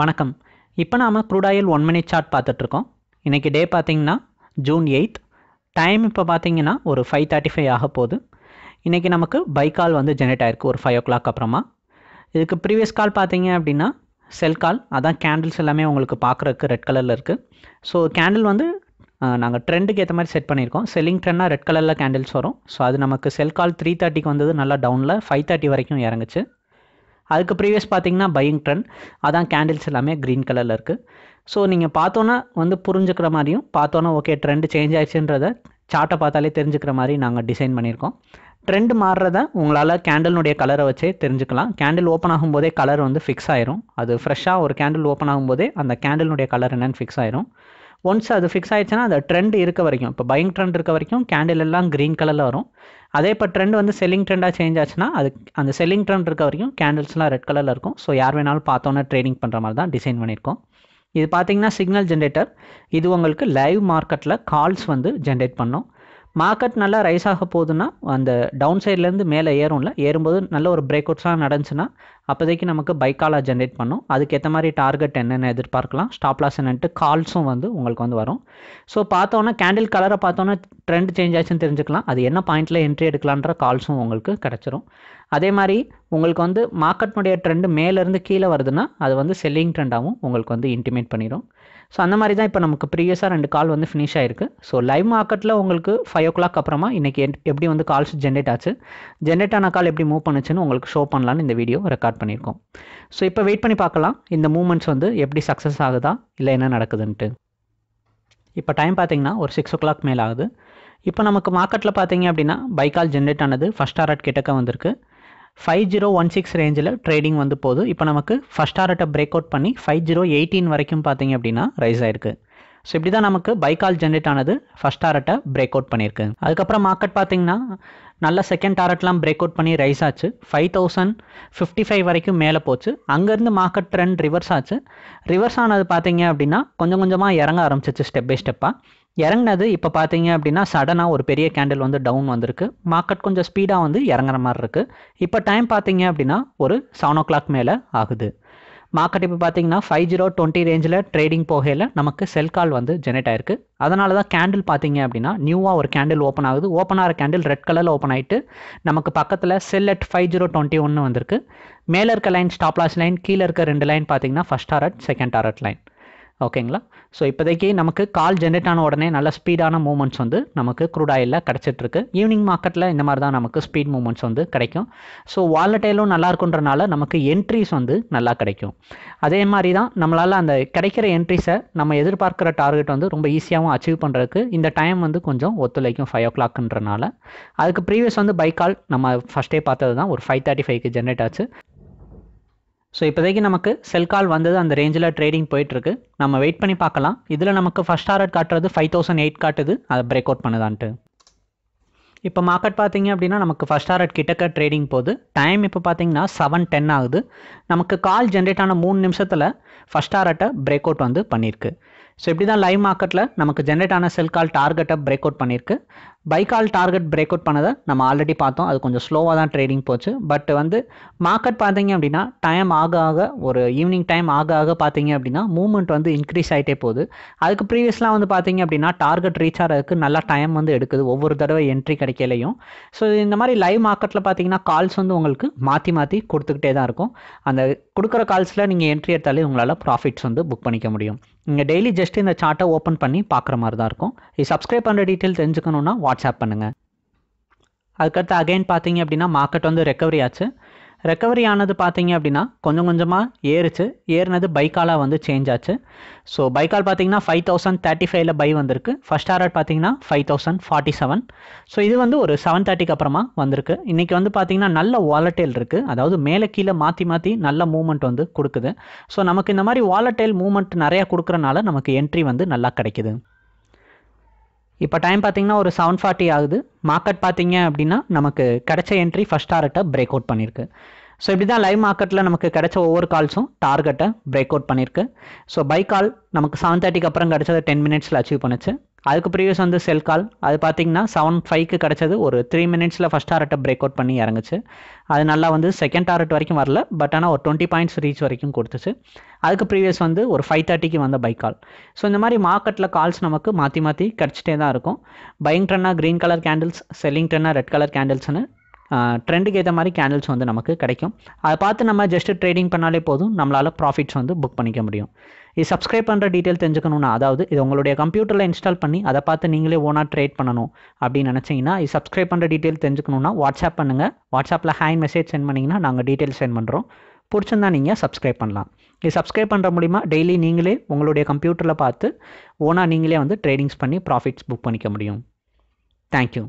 வணக்கம் இப்போ நாம் க்ரூடாயில் ஒன் மினிட் சார்ட் பார்த்துட்ருக்கோம் இன்றைக்கி டே பார்த்திங்கன்னா ஜூன் எயித் டைம் இப்போ பார்த்திங்கன்னா ஒரு ஃபைவ் தேர்ட்டி ஃபைவ் ஆக போகுது இன்றைக்கி நமக்கு பை கால் வந்து ஜெனரேட் ஆயிருக்கு ஒரு ஃபைவ் ஓ கிளாக் அப்புறமா இதுக்கு ப்ரீவியஸ் கால் பார்த்தீங்க அப்படின்னா செல் கால் அதான் கேண்டில்ஸ் எல்லாமே உங்களுக்கு பார்க்குறதுக்கு ரெட் கலரில் இருக்குது ஸோ கேண்டில் வந்து நாங்கள் ட்ரெண்டுக்கு ஏற்ற மாதிரி செட் பண்ணியிருக்கோம் செல்லிங் ட்ரெண்டாக ரெட் கலரில் கேண்டில்ஸ் வரும் ஸோ அது நமக்கு செல் கால் த்ரீ தேர்ட்டிக்கு வந்தது நல்லா டவுனில் ஃபைவ் தேர்ட்டி வரைக்கும் இறங்குச்சு அதுக்கு ப்ரீவியஸ் பார்த்தீங்கன்னா பையிங் ட்ரெண்ட் அதான் கேண்டில்ஸ் எல்லாமே க்ரீன் கலரில் இருக்குது ஸோ நீங்கள் பார்த்தோன்னா வந்து புரிஞ்சுக்கிற மாதிரியும் பார்த்தோன்னா ஓகே ட்ரெண்ட் சேஞ்ச் ஆயிடுச்சுன்றத சார்ட்டை பார்த்தாலே தெரிஞ்சுக்கிற மாதிரி நாங்கள் டிசைன் பண்ணியிருக்கோம் ட்ரெண்ட் மாறுறத உங்களால் கேண்டலினுடைய கலரை வச்சே தெரிஞ்சுக்கலாம் கேண்டில் ஓப்பன் ஆகும்போதே கலர் வந்து ஃபிக்ஸ் ஆயிரும் அது ஃப்ரெஷ்ஷாக ஒரு கேண்டில் ஓப்பன் ஆகும்போதே அந்த கேண்டிலுடைய கலர் என்னென்னு ஃபிக்ஸ் ஆயிரும் ஒன்ஸ் அது ஃபிக்ஸ் ஆயிடுச்சுன்னா அந்த ட்ரெண்ட் இருக்க வரைக்கும் இப்போ பயிங் ட்ரெண்ட் இருக்க வரைக்கும் கேண்டில் எல்லாம் க்ரீன் கலரில் வரும் அதே இப்போ ட்ரெண்ட் வந்து செல்லிங் ட்ரெண்டாக சேஞ்ச் ஆச்சுன்னா அது அந்த செல்லிங் ட்ரெண்ட் இருக்க வரைக்கும் கேண்டில்ஸ்லாம் ரெட் கலரில் இருக்கும் ஸோ யார் வேணாலும் பார்த்தோன்னே ட்ரேடிங் பண்ணுற மாதிரி தான் டிசைன் பண்ணியிருக்கோம் இது பார்த்தீங்கன்னா சிக்னல் ஜென்ரேட்டர் இது உங்களுக்கு லைவ் மார்க்கெட்டில் கால்ஸ் வந்து ஜென்ரேட் பண்ணோம் மார்க்கெட் நல்லா ரைஸ் ஆக போகுதுன்னா அந்த டவுன் சைட்லேருந்து மேலே ஏறும்ல ஏறும்போது நல்ல ஒரு பிரேக் அவுட்ஸ்லாம் நடந்துச்சுன்னா அப்போதைக்கு நமக்கு பைக்காலாக ஜென்ரேட் பண்ணும் அதுக்கேற்ற மாதிரி டார்கெட் என்னென்ன எதிர்பார்க்கலாம் ஸ்டாப் லாஸ் என்னன்ட்டு கால்ஸும் வந்து உங்களுக்கு வந்து வரும் ஸோ பார்த்தோன்னா கேண்டில் கலரை பார்த்தோன்னா ட்ரெண்ட் சேஞ்ச் ஆச்சுன்னு தெரிஞ்சுக்கலாம் அது என்ன பாயிண்ட்டில் என்ட்ரி எடுக்கலான்ற கால்ஸும் உங்களுக்கு கிடச்சிரும் அதே மாதிரி உங்களுக்கு வந்து மார்க்கெட்னுடைய ட்ரெண்டு மேலேருந்து கீழே வருதுன்னா அது வந்து செல்லிங் ட்ரெண்டாகவும் உங்களுக்கு வந்து இன்டிமேட் பண்ணிடும் ஸோ அந்த மாதிரி தான் இப்போ நமக்கு ப்ரீவியஸாக ரெண்டு கால் வந்து ஃபினிஷ் ஆயிருக்கு ஸோ லைவ் மார்க்கெட்டில் உங்களுக்கு ஃபைவ் ஓ கிளாக் அப்புறமா இன்றைக்கி எப்படி வந்து கால்ஸ் ஜென்ரேட் ஆச்சு ஜென்ரேட் ஆன கால் எப்படி மூவ் பண்ணுச்சுன்னு உங்களுக்கு ஷோ பண்ணலான்னு இந்த வீடியோ ரெக்கார்ட் பண்ணியிருக்கோம் ஸோ இப்போ வெயிட் பண்ணி பார்க்கலாம் இந்த மூமெண்ட்ஸ் வந்து எப்படி சக்ஸஸ் ஆகுதா இல்லை என்ன நடக்குதுன்ட்டு இப்போ டைம் பார்த்தீங்கன்னா ஒரு சிக்ஸ் ஓ கிளாக் மேலே ஆகுது இப்போ நமக்கு மார்க்கெட்டில் பார்த்தீங்க அப்படின்னா பைக்கால் ஜென்ரேட் ஆனது ஃபஸ்ட் ஆர்ட் கிட்டக்க வந்திருக்கு ஃபைவ் ஜீரோ ஒன் சிக்ஸ் ரேஞ்சில் ட்ரேடிங் வந்து போதும் இப்போ நமக்கு ஃபஸ்ட் ஆர்ட்டை பிரேக் அவுட் பண்ணி ஃபைவ் ஜீரோ எயிட்டீன் வரைக்கும் பார்த்தீங்க அப்படின்னா ரைஸ் ஆயிருக்கு ஸோ இப்படி தான் நமக்கு பைக்கால் ஜென்ரேட் ஆனது ஃபஸ்ட் டாரட்டை பிரேக் அவுட் பண்ணியிருக்கு அதுக்கப்புறம் மார்க்கெட் பார்த்தீங்கன்னா நல்ல செகண்ட் டாரட்லாம் பிரேக் அவுட் பண்ணி ரைஸ் ஆச்சு ஃபைவ் தௌசண்ட் ஃபிஃப்டி ஃபைவ் வரைக்கும் மேலே போச்சு அங்கேருந்து மார்க்கெட் ட்ரெண்ட் ரிவர்ஸ் ஆச்சு ரிவர்ஸ் ஆனது பார்த்தீங்க அப்படின்னா கொஞ்சம் கொஞ்சமாக இறங்க ஆரம்பிச்சிச்சு ஸ்டெப் பை ஸ்டெப்பாக இறங்கினது இப்போ பார்த்தீங்க அப்படின்னா சடனாக ஒரு பெரிய கேண்டில் வந்து டவுன் வந்திருக்கு மார்க்கெட் கொஞ்சம் ஸ்பீடாக வந்து இறங்குற மாதிரி இருக்கு இப்போ டைம் பார்த்தீங்க அப்படின்னா ஒரு செவன் ஓ கிளாக் மேலே ஆகுது மார்க்கெட் இப்போ பார்த்தீங்கன்னா ஃபைவ் ஜீரோ டுவெண்ட்டி ரேஞ்சில் ட்ரேடிங் போகையில் நமக்கு செல் கால் வந்து ஜெனரேட் ஆயிருக்கு அதனால தான் கேண்டில் பார்த்தீங்க அப்படின்னா நியூவாக ஒரு கேண்டில் ஓப்பன் ஆகுது ஓப்பன் ஆகிற கேண்டில் ரெட் கலரில் ஓப்பன் ஆகிட்டு நமக்கு பக்கத்தில் sell at five zero twenty ஒன்று வந்திருக்கு மேலே இருக்க லைன் ஸ்டாப்லாஸ் லைன் கீழே இருக்க ரெண்டு லைன் பார்த்தீங்கன்னா first target second target line ஓகேங்களா ஸோ இப்போதைக்கு நமக்கு கால் ஜென்ரேட் ஆன உடனே நல்ல ஸ்பீடான மூமெண்ட்ஸ் வந்து நமக்கு க்ரூட் ஆயிலில் கிடச்சிட்ருக்கு ஈவினிங் மார்க்கெட்டில் இந்த மாதிரி தான் நமக்கு ஸ்பீட் மூமெண்ட்ஸ் வந்து கிடைக்கும் ஸோ வாலட்டைலும் நல்லா இருக்குன்றனால நமக்கு என்ட்ரிஸ் வந்து நல்லா கிடைக்கும் அதே மாதிரி தான் நம்மளால் அந்த கிடைக்கிற என்ட்ரிஸை நம்ம எதிர்பார்க்குற டார்கெட் வந்து ரொம்ப ஈஸியாகவும் அச்சீவ் பண்ணுறதுக்கு இந்த டைம் வந்து கொஞ்சம் ஒத்துழைக்கும் ஃபைவ் ஓ கிளாக்ன்றனால அதுக்கு ப்ரீவியஸ் வந்து கால் நம்ம ஃபஸ்ட்டே பார்த்தது தான் ஒரு ஃபைவ் தேர்ட்டி ஃபைவ்க்கு ஜென்ரேட் ஆச்சு ஸோ இப்போதைக்கு நமக்கு செல் கால் வந்தது அந்த ரேஞ்சில் ட்ரேடிங் போயிட்டுருக்கு நம்ம வெயிட் பண்ணி பார்க்கலாம் இதில் நமக்கு ஃபஸ்ட் ஆர்ட் காட்டுறது ஃபைவ் தௌசண்ட் எயிட் காட்டுது அதை பிரேக் அவுட் பண்ணுதான்ட்டு இப்போ மார்க்கெட் பார்த்தீங்க அப்படின்னா நமக்கு ஃபஸ்ட் ஹாரட் கிட்டக்க ட்ரேடிங் போகுது டைம் இப்போ பார்த்தீங்கன்னா செவன் டென் ஆகுது நமக்கு கால் ஜென்ரேட் ஆன மூணு நிமிஷத்தில் ஃபஸ்ட் ஹாரட்டை பிரேக் அவுட் வந்து பண்ணியிருக்கு ஸோ இப்படி தான் லைவ் மார்க்கெட்டில் நமக்கு ஜென்ரேட் ஆன செல் கால் டார்கெட்டை பிரேக் அவுட் பண்ணியிருக்கு buy call target break out பண்ணதை நம்ம ஆல்ரெடி பார்த்தோம் அது கொஞ்சம் ஸ்லோவாக தான் ட்ரேடிங் போச்சு பட் வந்து மார்க்கெட் பார்த்தீங்க அப்படின்னா டைம் ஆக ஆக ஒரு ஈவினிங் டைம் ஆக ஆக பார்த்தீங்க அப்படின்னா மூவ்மெண்ட் வந்து இன்க்ரீஸ் ஆகிட்டே போகுது அதுக்கு ப்ரீவியஸ்லாம் வந்து பார்த்தீங்க அப்படின்னா டார்கெட் ரீச் ஆகிறதுக்கு நல்லா டைம் வந்து எடுக்குது ஒவ்வொரு தடவை என்ட்ரி கிடைக்கலையும் ஸோ இந்த மாதிரி லைவ் மார்க்கெட்டில் பார்த்தீங்கன்னா கால்ஸ் வந்து உங்களுக்கு மாற்றி மாற்றி கொடுத்துக்கிட்டே தான் இருக்கும் அந்த கொடுக்குற கால்ஸில் நீங்கள் என்ட்ரி எடுத்தாலே உங்களால் ப்ராஃபிட்ஸ் வந்து புக் பண்ணிக்க முடியும் நீங்கள் டெய்லி ஜஸ்ட் இந்த சார்ட்டை ஓப்பன் பண்ணி பார்க்குற மாதிரி தான் இருக்கும் இது சப்ஸ்கிரைப் பண்ணுற டீட்டெயில் தெரிஞ்சுக்கணுன்னா வாட்ஸ்அப் பண்ணுங்கள் அதுக்கடுத்து அகைன் பார்த்தீங்க அப்படின்னா மார்க்கெட் வந்து ரெக்கவரி ஆச்சு ரெக்கவரி ஆனது பார்த்தீங்க அப்படின்னா கொஞ்சம் கொஞ்சமாக ஏறுச்சு ஏறினது பைக்காலாக வந்து சேஞ்ச் ஆச்சு ஸோ பைக்கால் பார்த்தீங்கன்னா ஃபைவ் தௌசண்ட் தேர்ட்டி ஃபைவ்ல பை வந்திருக்கு ஃபஸ்ட் ஆர்ட் பார்த்தீங்கன்னா five thousand forty seven so இது வந்து ஒரு செவன் தேர்ட்டிக்கு அப்புறமா வந்திருக்கு இன்றைக்கி வந்து பார்த்தீங்கன்னா நல்ல வாலட்டைல் இருக்குது அதாவது மேலே கீழே மாற்றி மாற்றி நல்ல மூமெண்ட் வந்து கொடுக்குது ஸோ நமக்கு இந்த மாதிரி வாலட்டைல் மூமெண்ட் நிறையா கொடுக்குறனால நமக்கு என்ட்ரி வந்து நல்லா கிடைக்குது இப்போ டைம் பார்த்தீங்கன்னா ஒரு செவன் ஃபார்ட்டி ஆகுது மார்க்கெட் பார்த்தீங்க அப்படின்னா நமக்கு கிடைச்ச என்ட்ரி ஃபஸ்ட் டாரட்டை பிரேக் அவுட் பண்ணியிருக்கு ஸோ இப்படி தான் லைவ் மார்க்கெட்டில் நமக்கு கிடைச்ச ஒவ்வொரு கால்ஸும் டார்கெட்டை பிரேக் அவுட் பண்ணியிருக்கு ஸோ பை கால் நமக்கு செவன் தேர்ட்டிக்கு அப்புறம் கிடைச்சது டென் மினிட்ஸில் அச்சீவ் பண்ணுச்சு அதுக்கு ப்ரீவியஸ் வந்து செல் கால் அது பார்த்தீங்கன்னா செவன் ஃபைவ்க்கு கிடச்சது ஒரு த்ரீ மினிட்ஸில் ஃபஸ்ட் டாரட்டை பிரேக் அவுட் பண்ணி இறங்குச்சு அது நல்லா வந்து செகண்ட் டாரட் வரைக்கும் வரல பட் ஆனால் ஒரு டுவெண்ட்டி பாயிண்ட்ஸ் ரீச் வரைக்கும் கொடுத்துச்சு அதுக்கு ப்ரீவியஸ் வந்து ஒரு ஃபைவ் தேர்ட்டிக்கு வந்த பைக் கால் ஸோ இந்த மாதிரி மார்க்கெட்டில் கால்ஸ் நமக்கு மாற்றி மாற்றி கிடச்சிட்டே தான் இருக்கும் பையிங் ட்ரெண்டாக க்ரீன் கலர் கேண்டில்ஸ் செல்லிங் ட்ரெண்டாக ரெட் கலர் கேண்டில்ஸ்னு ட்ரெண்டுக்கு ஏற்ற மாதிரி கேண்டில்ஸ் வந்து நமக்கு கிடைக்கும் அதை பார்த்து நம்ம ஜஸ்ட் ட்ரேடிங் பண்ணாலே போதும் நம்மளால் ப்ராஃபிட்ஸ் வந்து புக் பண்ணிக்க முடியும் இது சப்ஸ்கிரைப் பண்ணுற டீட்டெயில் தெரிஞ்சுக்கணும்னா அதாவது இது உங்களுடைய கம்ப்யூட்டரில் இன்ஸ்டால் பண்ணி அதை பார்த்து நீங்களே ஓனாக ட்ரேட் பண்ணணும் அப்படின்னு நினச்சிங்கன்னா இது சப்ஸ்கிரைப் பண்ணுற டீட்டெயில் தெரிஞ்சுக்கணுன்னா வாட்ஸ்அப் பண்ணுங்கள் வாட்ஸ்அப்பில் ஹேண்ட் மெசேஜ் சென்ட் பண்ணிங்கன்னா நாங்கள் டீட்டெயில் சென்ட் பண்ணுறோம் பிடிச்சிருந்தா நீங்கள் சப்ஸ்கிரைப் பண்ணலாம் இது சப்ஸ்கிரைப் பண்ணுற மூலிமா டெய்லி நீங்களே உங்களுடைய கம்ப்யூட்டரில் பார்த்து ஓனாக நீங்களே வந்து ட்ரேடிங்ஸ் பண்ணி ப்ராஃபிட்ஸ் புக் பண்ணிக்க முடியும் தேங்க்யூ